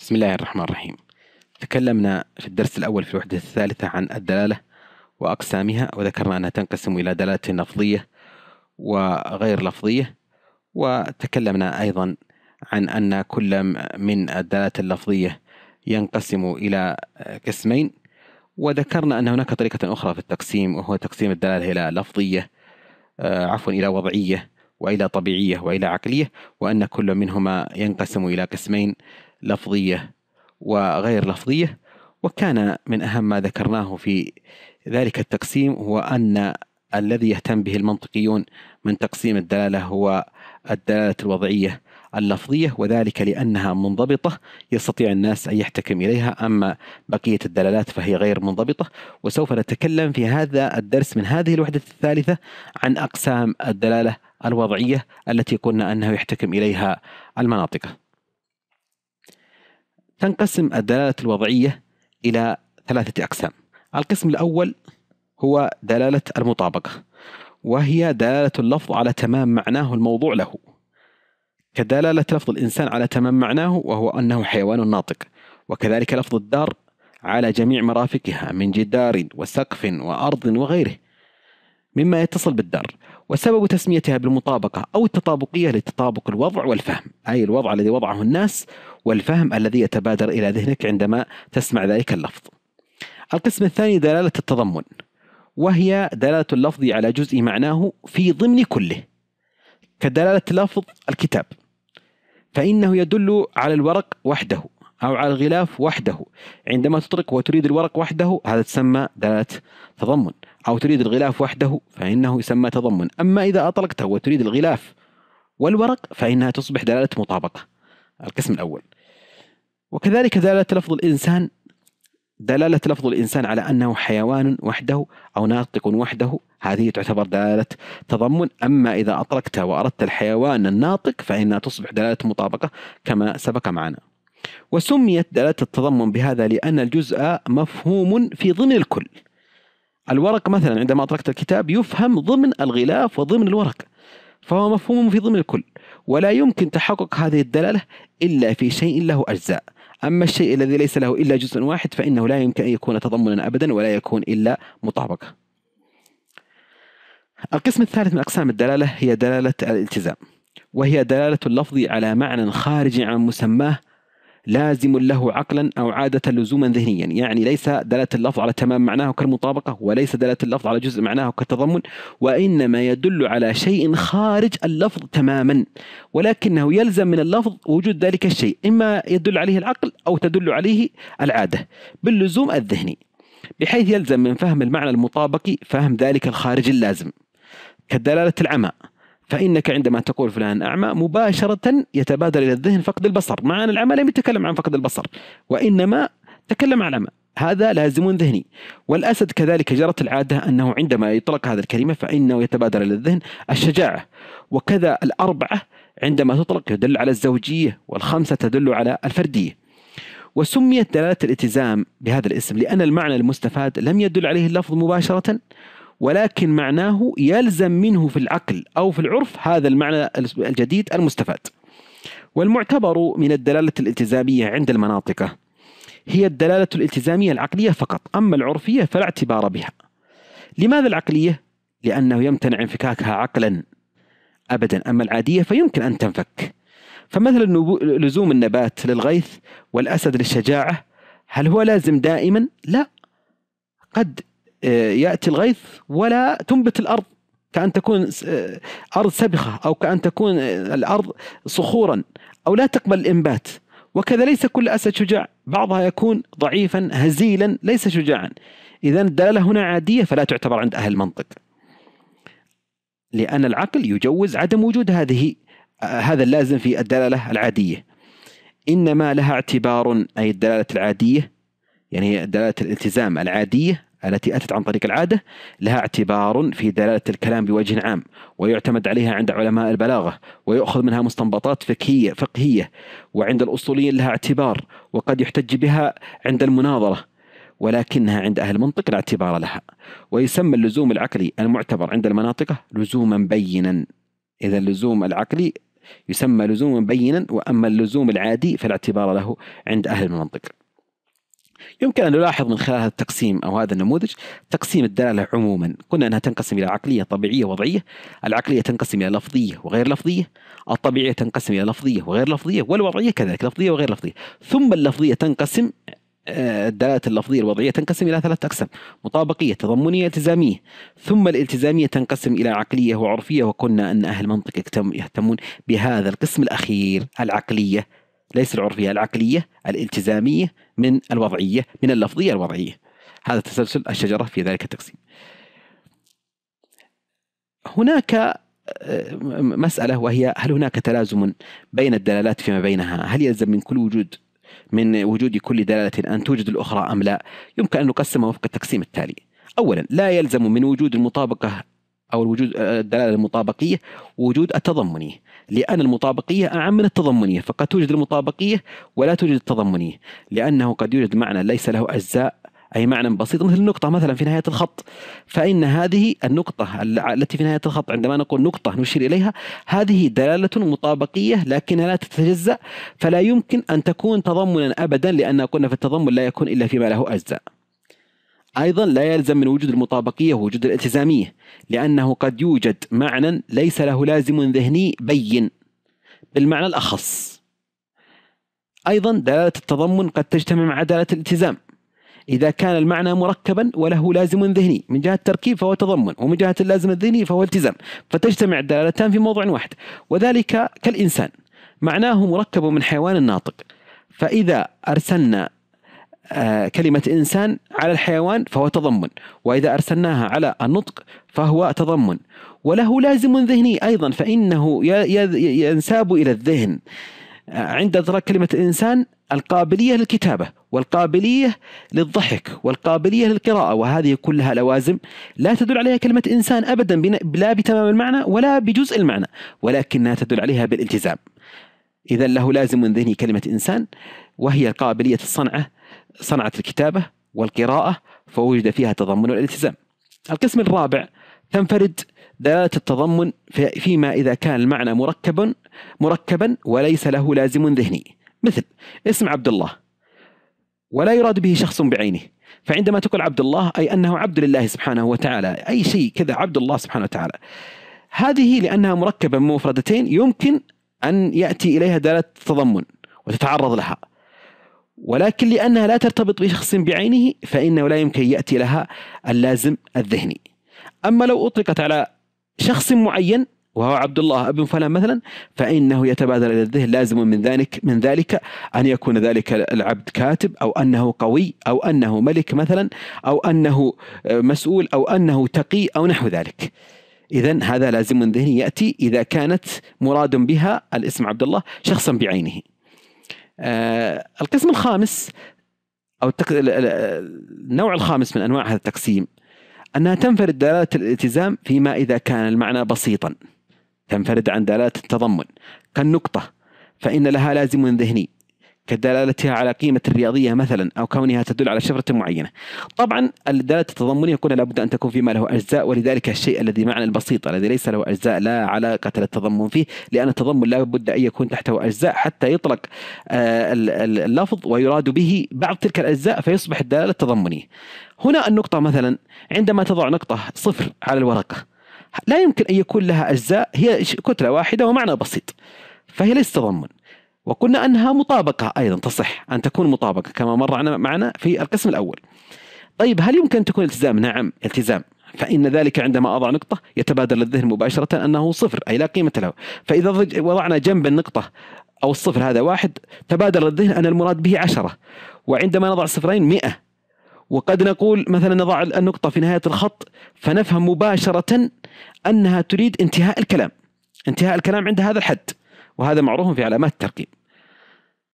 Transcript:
بسم الله الرحمن الرحيم تكلمنا في الدرس الأول في الوحدة الثالثة عن الدلالة وأقسامها وذكرنا أنها تنقسم إلى دلالة لفظية وغير لفظية وتكلمنا أيضا عن أن كل من الدلالات اللفظية ينقسم إلى قسمين وذكرنا أن هناك طريقة أخرى في التقسيم وهو تقسيم الدلالة إلى لفظية آه، عفوا إلى وضعية وإلى طبيعية وإلى عقلية وأن كل منهما ينقسم إلى قسمين لفظية وغير لفظية وكان من أهم ما ذكرناه في ذلك التقسيم هو أن الذي يهتم به المنطقيون من تقسيم الدلالة هو الدلالة الوضعية اللفظية وذلك لأنها منضبطة يستطيع الناس أن يحتكم إليها أما بقية الدلالات فهي غير منضبطة وسوف نتكلم في هذا الدرس من هذه الوحدة الثالثة عن أقسام الدلالة الوضعية التي قلنا أنه يحتكم إليها المناطق تنقسم الدلالة الوضعية إلى ثلاثة أقسام القسم الأول هو دلالة المطابقة وهي دلالة اللفظ على تمام معناه الموضوع له كدلالة لفظ الإنسان على تمام معناه وهو أنه حيوان ناطق وكذلك لفظ الدار على جميع مرافقها من جدار وسقف وأرض وغيره مما يتصل بالدار وسبب تسميتها بالمطابقة أو التطابقية لتطابق الوضع والفهم أي الوضع الذي وضعه الناس والفهم الذي يتبادر إلى ذهنك عندما تسمع ذلك اللفظ. القسم الثاني دلالة التضمن وهي دلالة اللفظ على جزء معناه في ضمن كله كدلالة لفظ الكتاب فإنه يدل على الورق وحده أو على الغلاف وحده عندما تطلق وتريد الورق وحده هذا تسمى دلالة تضمن أو تريد الغلاف وحده فإنه يسمى تضمن أما إذا أطلقته وتريد الغلاف والورق فإنها تصبح دلالة مطابقة القسم الأول وكذلك دلالة لفظ الإنسان دلالة لفظ الإنسان على أنه حيوان وحده أو ناطق وحده هذه تعتبر دلالة تضمن أما إذا أطلقت وأردت الحيوان الناطق فإنها تصبح دلالة مطابقة كما سبق معنا وسميت دلالة التضمن بهذا لأن الجزء مفهوم في ضمن الكل الورق مثلا عندما أطلقت الكتاب يفهم ضمن الغلاف وضمن الورق فهو مفهوم في ضمن الكل ولا يمكن تحقق هذه الدلالة إلا في شيء له أجزاء أما الشيء الذي ليس له إلا جزء واحد فإنه لا يمكن أن يكون تضمنا أبدا ولا يكون إلا مطابقة القسم الثالث من أقسام الدلالة هي دلالة الالتزام وهي دلالة اللفظ على معنى خارج عن مسماه لازم له عقلا أو عادة لزوما ذهنيا يعني ليس دلالة اللفظ على تمام معناه كالمطابقة وليس دلالة اللفظ على جزء معناه كالتضمن وإنما يدل على شيء خارج اللفظ تماما ولكنه يلزم من اللفظ وجود ذلك الشيء إما يدل عليه العقل أو تدل عليه العادة باللزوم الذهني بحيث يلزم من فهم المعنى المطابق فهم ذلك الخارج اللازم كدلالة العمى فإنك عندما تقول فلان أعمى مباشرة يتبادر إلى الذهن فقد البصر مع أن العمى لم يتكلم عن فقد البصر وإنما تكلم عن العمى هذا لازم ذهني والأسد كذلك جرت العادة أنه عندما يطلق هذه الكلمة فإنه يتبادر إلى الذهن الشجاعة وكذا الأربعة عندما تطلق يدل على الزوجية والخمسة تدل على الفردية وسميت دلالة الالتزام بهذا الاسم لأن المعنى المستفاد لم يدل عليه اللفظ مباشرة ولكن معناه يلزم منه في العقل أو في العرف هذا المعنى الجديد المستفاد والمعتبر من الدلالة الالتزامية عند المناطقة هي الدلالة الالتزامية العقلية فقط أما العرفية فلا اعتبار بها لماذا العقلية؟ لأنه يمتنع انفكاكها عقلا أبدا أما العادية فيمكن أن تنفك فمثل لزوم النبات للغيث والأسد للشجاعة هل هو لازم دائما؟ لا قد آه، يأتي الغيث ولا تنبت الأرض كأن تكون آه، أرض سبخة أو كأن تكون آه، الأرض صخورا أو لا تقبل الإنبات وكذا ليس كل أسد شجاع بعضها يكون ضعيفا هزيلا ليس شجاعا إذا الدلالة هنا عادية فلا تعتبر عند أهل المنطق لأن العقل يجوز عدم وجود هذه هذا اللازم في الدلالة العادية إنما لها اعتبار أي الدلالة العادية يعني دلالة الالتزام العادية التي أتت عن طريق العادة لها اعتبار في دلالة الكلام بوجه عام ويعتمد عليها عند علماء البلاغة ويؤخذ منها مستنبطات فقهية, فقهية وعند الأصوليين لها اعتبار وقد يحتج بها عند المناظرة ولكنها عند أهل المنطق لا اعتبار لها ويسمى اللزوم العقلي المعتبر عند المناطقة لزوما بينا إذا اللزوم العقلي يسمى لزوما بينا وأما اللزوم العادي فلا اعتبار له عند أهل المنطق يمكن أن نلاحظ من خلال هذا التقسيم أو هذا النموذج تقسيم الدلالة عموما قلنا أنها تنقسم إلى عقلية طبيعية وضعية العقلية تنقسم إلى لفظية وغير لفظية الطبيعية تنقسم إلى لفظية وغير لفظية والوضعية كذلك لفظية وغير لفظية ثم اللفظية تنقسم آه، الدلالة اللفظية الوضعية تنقسم إلى ثلاثة أقسام مطابقية تضمنية التزامية ثم الالتزامية تنقسم إلى عقلية وعرفية وقلنا أن أهل المنطق يهتمون بهذا القسم الأخير العقلية ليس العرفية العقلية الالتزامية من الوضعية من اللفظية الوضعية هذا تسلسل الشجرة في ذلك التقسيم هناك آه، مسألة وهي هل هناك تلازم بين الدلالات فيما بينها هل يلزم من كل وجود من وجود كل دلالة أن توجد الأخرى أم لا يمكن أن نقسمها وفق التقسيم التالي أولا لا يلزم من وجود المطابقة او الوجود آه، الدلاله المطابقيه وجود التضمنيه لان المطابقيه اعم من التضمنيه فقد توجد المطابقيه ولا توجد التضمنيه لانه قد يوجد معنى ليس له اجزاء اي معنى بسيط مثل النقطه مثلا في نهايه الخط فان هذه النقطه التي في نهايه الخط عندما نقول نقطه نشير اليها هذه دلاله مطابقيه لكنها لا تتجزا فلا يمكن ان تكون تضمنا ابدا لان قلنا في التضمن لا يكون الا فيما له اجزاء أيضا لا يلزم من وجود المطابقية وجود الالتزامية لأنه قد يوجد معنى ليس له لازم ذهني بين بالمعنى الأخص أيضا دلالة التضمن قد تجتمع مع دلالة الالتزام إذا كان المعنى مركبا وله لازم ذهني من جهة التركيب فهو تضمن ومن جهة اللازم الذهني فهو التزام فتجتمع الدلالتان في موضع واحد وذلك كالإنسان معناه مركب من حيوان ناطق فإذا أرسلنا آه، كلمة إنسان على الحيوان فهو تضمن وإذا أرسلناها على النطق فهو تضمن وله لازم ذهني أيضا فإنه ينساب إلى الذهن آه، عند إدراك كلمة إنسان القابلية للكتابة والقابلية للضحك والقابلية للقراءة وهذه كلها لوازم لا تدل عليها كلمة إنسان أبدا لا بتمام المعنى ولا بجزء المعنى ولكنها تدل عليها بالالتزام إذا له لازم ذهني كلمة إنسان وهي قابلية الصنعة صنعت الكتابة والقراءة فوجد فيها تضمن الالتزام القسم الرابع تنفرد دلالة التضمن فيما إذا كان المعنى مركبا مركبا وليس له لازم ذهني مثل اسم عبد الله ولا يراد به شخص بعينه فعندما تقول عبد الله أي أنه عبد لله سبحانه وتعالى أي شيء كذا عبد الله سبحانه وتعالى هذه لأنها مركبة من مفردتين يمكن أن يأتي إليها دلالة التضمن وتتعرض لها ولكن لأنها لا ترتبط بشخص بعينه فإنه لا يمكن يأتي لها اللازم الذهني أما لو أطلقت على شخص معين وهو عبد الله بن فلان مثلا فإنه يتبادر إلى الذهن لازم من ذلك من ذلك أن يكون ذلك العبد كاتب أو أنه قوي أو أنه ملك مثلا أو أنه مسؤول أو أنه تقي أو نحو ذلك إذا هذا لازم ذهني يأتي إذا كانت مراد بها الاسم عبد الله شخصا بعينه آه، القسم الخامس أو التك... النوع الخامس من أنواع هذا التقسيم أنها تنفرد دلالة الالتزام فيما إذا كان المعنى بسيطا تنفرد عن دلالة التضمن كالنقطة فإن لها لازم ذهني كدلالتها على قيمة الرياضية مثلا أو كونها تدل على شفرة معينة طبعا الدلالة التضمنية كلها لابد أن تكون فيما له أجزاء ولذلك الشيء الذي معنى البسيط الذي ليس له أجزاء لا علاقة للتضمن فيه لأن التضمن لابد أن يكون تحته أجزاء حتى يطلق آه، اللفظ ويراد به بعض تلك الأجزاء فيصبح الدلالة التضمنية هنا النقطة مثلا عندما تضع نقطة صفر على الورقة لا يمكن أن يكون لها أجزاء هي كتلة واحدة ومعنى بسيط فهي ليست تضمن وقلنا أنها مطابقة أيضا تصح أن تكون مطابقة كما مر معنا في القسم الأول طيب هل يمكن أن تكون التزام؟ نعم التزام فإن ذلك عندما أضع نقطة يتبادر للذهن مباشرة أنه صفر أي لا قيمة له فإذا وضعنا جنب النقطة أو الصفر هذا واحد تبادر للذهن أن المراد به عشرة وعندما نضع الصفرين مئة وقد نقول مثلا نضع النقطة في نهاية الخط فنفهم مباشرة أنها تريد انتهاء الكلام انتهاء الكلام عند هذا الحد وهذا معروف في علامات الترقيم